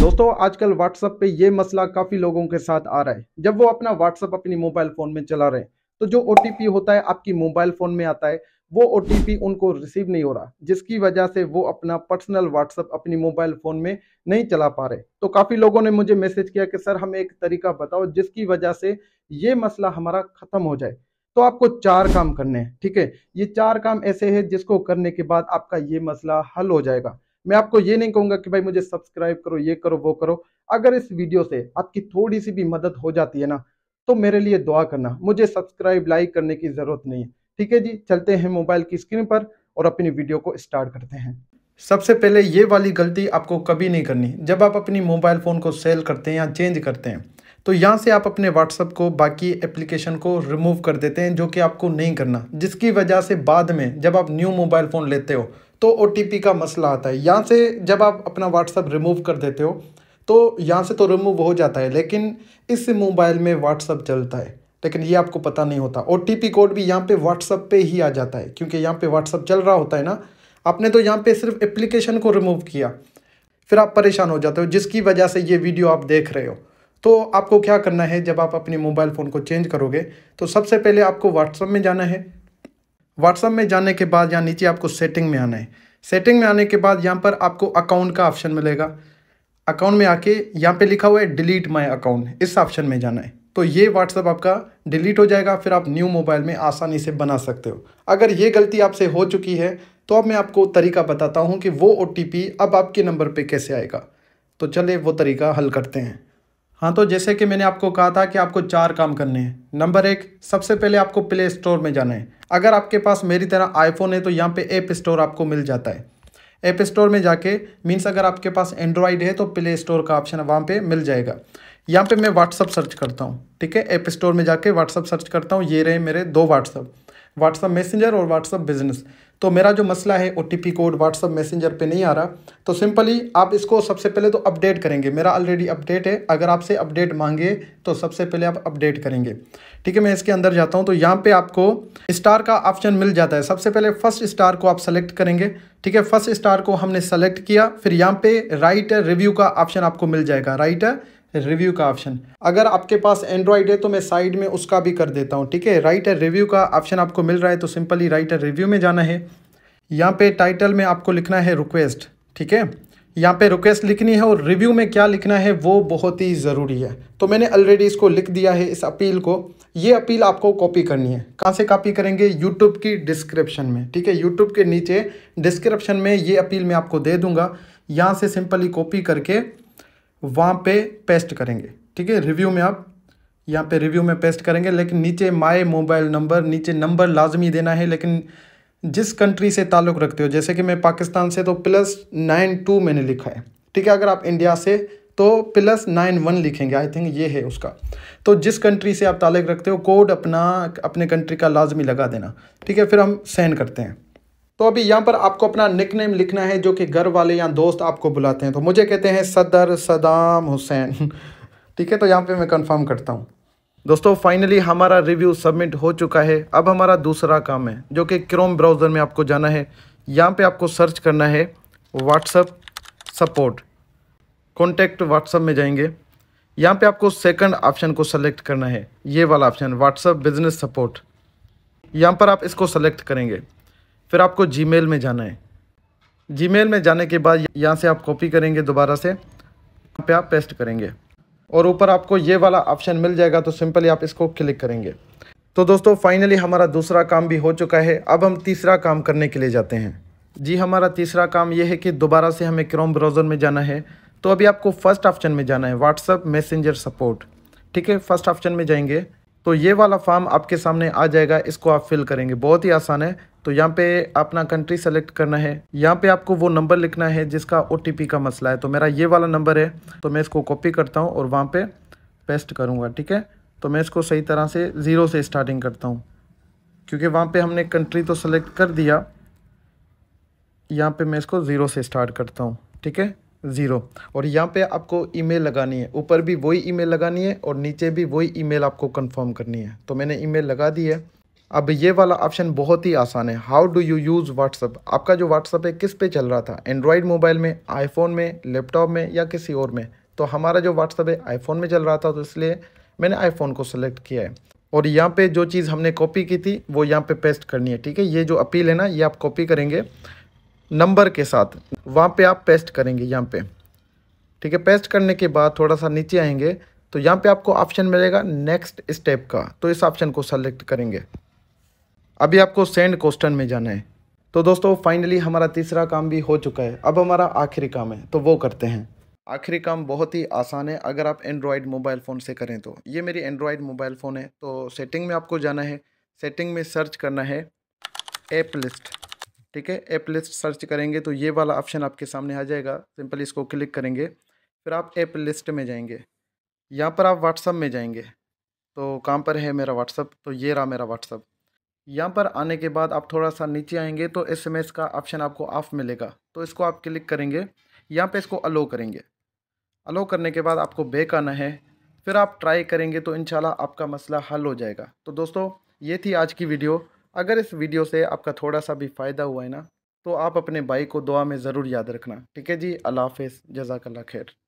दोस्तों आजकल व्हाट्सअप पे ये मसला काफ़ी लोगों के साथ आ रहा है जब वो अपना व्हाट्सअप अपनी मोबाइल फ़ोन में चला रहे हैं तो जो ओ होता है आपकी मोबाइल फ़ोन में आता है वो ओ उनको रिसीव नहीं हो रहा जिसकी वजह से वो अपना पर्सनल व्हाट्सअप अपनी मोबाइल फ़ोन में नहीं चला पा रहे तो काफ़ी लोगों ने मुझे मैसेज किया कि सर हमें एक तरीका बताओ जिसकी वजह से ये मसला हमारा ख़त्म हो जाए तो आपको चार काम करने हैं ठीक है ये चार काम ऐसे हैं जिसको करने के बाद आपका ये मसला हल हो जाएगा मैं आपको ये नहीं कहूंगा कि भाई मुझे सब्सक्राइब करो ये करो वो करो अगर इस वीडियो से आपकी थोड़ी सी भी मदद हो जाती है ना तो मेरे लिए दुआ करना मुझे सब्सक्राइब लाइक करने की ज़रूरत नहीं है ठीक है जी चलते हैं मोबाइल की स्क्रीन पर और अपनी वीडियो को स्टार्ट करते हैं सबसे पहले ये वाली गलती आपको कभी नहीं करनी जब आप अपनी मोबाइल फ़ोन को सेल करते हैं या चेंज करते हैं तो यहाँ से आप अपने व्हाट्सअप को बाकी एप्लीकेशन को रिमूव कर देते हैं जो कि आपको नहीं करना जिसकी वजह से बाद में जब आप न्यू मोबाइल फ़ोन लेते हो तो ओ का मसला आता है यहाँ से जब आप अपना व्हाट्सअप रिमूव कर देते हो तो यहाँ से तो रिमूव हो जाता है लेकिन इस मोबाइल में व्हाट्सअप चलता है लेकिन ये आपको पता नहीं होता ओ कोड भी यहाँ पे व्हाट्सअप पे ही आ जाता है क्योंकि यहाँ पे व्हाट्सअप चल रहा होता है ना आपने तो यहाँ पे सिर्फ एप्लीकेशन को रिमूव किया फिर आप परेशान हो जाते हो जिसकी वजह से ये वीडियो आप देख रहे हो तो आपको क्या करना है जब आप अपने मोबाइल फ़ोन को चेंज करोगे तो सबसे पहले आपको व्हाट्सअप में जाना है व्हाट्सअप में जाने के बाद यहाँ नीचे आपको सेटिंग में आना है सेटिंग में आने के बाद यहाँ पर आपको अकाउंट का ऑप्शन मिलेगा अकाउंट में आके यहाँ पे लिखा हुआ है डिलीट माय अकाउंट इस ऑप्शन में जाना है तो ये व्हाट्सअप आपका डिलीट हो जाएगा फिर आप न्यू मोबाइल में आसानी से बना सकते हो अगर ये गलती आपसे हो चुकी है तो अब मैं आपको तरीका बताता हूँ कि वो ओ अब आपके नंबर पर कैसे आएगा तो चले वो तरीका हल करते हैं हाँ तो जैसे कि मैंने आपको कहा था कि आपको चार काम करने हैं नंबर एक सबसे पहले आपको प्ले स्टोर में जाना है अगर आपके पास मेरी तरह आईफोन है तो यहाँ पे ऐप स्टोर आपको मिल जाता है ऐप स्टोर में जाके मीन्स अगर आपके पास एंड्रॉयड है तो प्ले स्टोर का ऑप्शन वहाँ पे मिल जाएगा यहाँ पे मैं व्हाट्सअप सर्च करता हूँ ठीक है ऐप स्टोर में जाके व्हाट्सअप सर्च करता हूँ ये रहे मेरे दो व्हाट्सअप व्हाट्सअप मैसेंजर और व्हाट्सअप बिजनेस तो मेरा जो मसला है ओ कोड व्हाट्सअप मैसेंजर पे नहीं आ रहा तो सिंपली आप इसको सबसे पहले तो अपडेट करेंगे मेरा ऑलरेडी अपडेट है अगर आपसे अपडेट मांगे तो सबसे पहले आप अपडेट करेंगे ठीक है मैं इसके अंदर जाता हूँ तो यहाँ पे आपको स्टार का ऑप्शन मिल जाता है सबसे पहले फर्स्ट स्टार को आप सेलेक्ट करेंगे ठीक है फर्स्ट स्टार को हमने सेलेक्ट किया फिर यहाँ पे राइट रिव्यू का ऑप्शन आपको मिल जाएगा राइट रिव्यू का ऑप्शन अगर आपके पास एंड्रॉयड है तो मैं साइड में उसका भी कर देता हूँ ठीक है राइट एंड रिव्यू का ऑप्शन आपको मिल रहा है तो सिंपली राइट एंड रिव्यू में जाना है यहाँ पे टाइटल में आपको लिखना है रिक्वेस्ट ठीक है यहाँ पे रिक्वेस्ट लिखनी है और रिव्यू में क्या लिखना है वो बहुत ही ज़रूरी है तो मैंने ऑलरेडी इसको लिख दिया है इस अपील को ये अपील आपको कॉपी करनी है कहाँ से कॉपी करेंगे यूट्यूब की डिस्क्रिप्शन में ठीक है यूट्यूब के नीचे डिस्क्रिप्शन में ये अपील मैं आपको दे दूँगा यहाँ से सिंपली कॉपी करके वहाँ पे पेस्ट करेंगे ठीक है रिव्यू में आप यहाँ पे रिव्यू में पेस्ट करेंगे लेकिन नीचे माई मोबाइल नंबर नीचे नंबर लाजमी देना है लेकिन जिस कंट्री से ताल्लुक़ रखते हो जैसे कि मैं पाकिस्तान से तो प्लस नाइन टू मैंने लिखा है ठीक है अगर आप इंडिया से तो प्लस नाइन वन लिखेंगे आई थिंक ये है उसका तो जिस कंट्री से आप ताल्लुक़ रखते हो कोड अपना अपने कंट्री का लाजमी लगा देना ठीक है फिर हम सेंड करते हैं तो अभी यहाँ पर आपको अपना निकनेम लिखना है जो कि घर वाले या दोस्त आपको बुलाते हैं तो मुझे कहते हैं सदर सदाम हुसैन ठीक है तो यहाँ पे मैं कंफर्म करता हूँ दोस्तों फाइनली हमारा रिव्यू सबमिट हो चुका है अब हमारा दूसरा काम है जो कि क्रोम ब्राउज़र में आपको जाना है यहाँ पर आपको सर्च करना है व्हाट्सअप सपोर्ट कॉन्टैक्ट व्हाट्सअप में जाएंगे यहाँ पर आपको सेकेंड ऑप्शन को सेलेक्ट करना है ये वाला ऑप्शन व्हाट्सअप बिजनेस सपोर्ट यहाँ पर आप इसको सेलेक्ट करेंगे फिर आपको जी में जाना है जी में जाने के बाद यहाँ से आप कॉपी करेंगे दोबारा से यहाँ पे आप पेस्ट करेंगे और ऊपर आपको ये वाला ऑप्शन मिल जाएगा तो सिंपली आप इसको क्लिक करेंगे तो दोस्तों फाइनली हमारा दूसरा काम भी हो चुका है अब हम तीसरा काम करने के लिए जाते हैं जी हमारा तीसरा काम ये है कि दोबारा से हमें क्रोम ब्राउज़र में जाना है तो अभी आपको फर्स्ट ऑप्शन में जाना है व्हाट्सअप मैसेंजर सपोर्ट ठीक है फर्स्ट ऑप्शन में जाएंगे तो ये वाला फॉर्म आपके सामने आ जाएगा इसको आप फिल करेंगे बहुत ही आसान है तो यहाँ पे अपना कंट्री सेलेक्ट करना है यहाँ पे आपको वो नंबर लिखना है जिसका ओ का मसला है तो मेरा ये वाला नंबर है तो मैं इसको कॉपी करता हूँ और वहाँ पर पे पेस्ट करूँगा ठीक है तो मैं इसको सही तरह से ज़ीरो से स्टार्टिंग करता हूँ क्योंकि वहाँ पे हमने कंट्री तो सेलेक्ट कर दिया यहाँ पे मैं इसको ज़ीरो से स्टार्ट करता हूँ ठीक है ज़ीरो और यहाँ पे आपको ईमेल लगानी है ऊपर भी वही ईमेल लगानी है और नीचे भी वही ईमेल आपको कंफर्म करनी है तो मैंने ईमेल लगा दी है अब ये वाला ऑप्शन बहुत ही आसान है how do you use WhatsApp आपका जो व्हाट्सअप है किस पे चल रहा था एंड्रॉयड मोबाइल में आईफोन में लैपटॉप में या किसी और में तो हमारा जो व्हाट्सअप है आईफोन में चल रहा था तो इसलिए मैंने आईफोन को सेलेक्ट किया है और यहाँ पे जो चीज़ हमने कॉपी की थी वो यहाँ पे पेस्ट करनी है ठीक है ये जो अपील है ना ये आप कॉपी करेंगे नंबर के साथ वहाँ पर आप पेस्ट करेंगे यहाँ पर ठीक है पेस्ट करने के बाद थोड़ा सा नीचे आएंगे तो यहाँ पर आपको ऑप्शन मिलेगा नेक्स्ट स्टेप का तो इस ऑप्शन को सेलेक्ट करेंगे अभी आपको सेंड क्वेश्चन में जाना है तो दोस्तों फाइनली हमारा तीसरा काम भी हो चुका है अब हमारा आखिरी काम है तो वो करते हैं आखिरी काम बहुत ही आसान है अगर आप एंड्रॉयड मोबाइल फ़ोन से करें तो ये मेरी एंड्रॉयड मोबाइल फ़ोन है तो सेटिंग में आपको जाना है सेटिंग में सर्च करना है ऐप लिस्ट ठीक है ऐप लिस्ट सर्च करेंगे तो ये वाला ऑप्शन आपके सामने आ जाएगा सिंपली इसको क्लिक करेंगे फिर आप ऐप लिस्ट में जाएंगे यहाँ पर आप व्हाट्सअप में जाएंगे तो काम पर है मेरा व्हाट्सअप तो ये रहा मेरा व्हाट्सअप यहाँ पर आने के बाद आप थोड़ा सा नीचे आएंगे तो एसएमएस का ऑप्शन आपको ऑफ मिलेगा तो इसको आप क्लिक करेंगे यहाँ पे इसको अलो करेंगे अलो करने के बाद आपको बेक आना है फिर आप ट्राई करेंगे तो इनशाला आपका मसला हल हो जाएगा तो दोस्तों ये थी आज की वीडियो अगर इस वीडियो से आपका थोड़ा सा भी फ़ायदा हुआ है ना तो आप अपने भाई को दुआ में ज़रूर याद रखना ठीक है जी अल्लाह हाफ़ जजाकल्ला खैर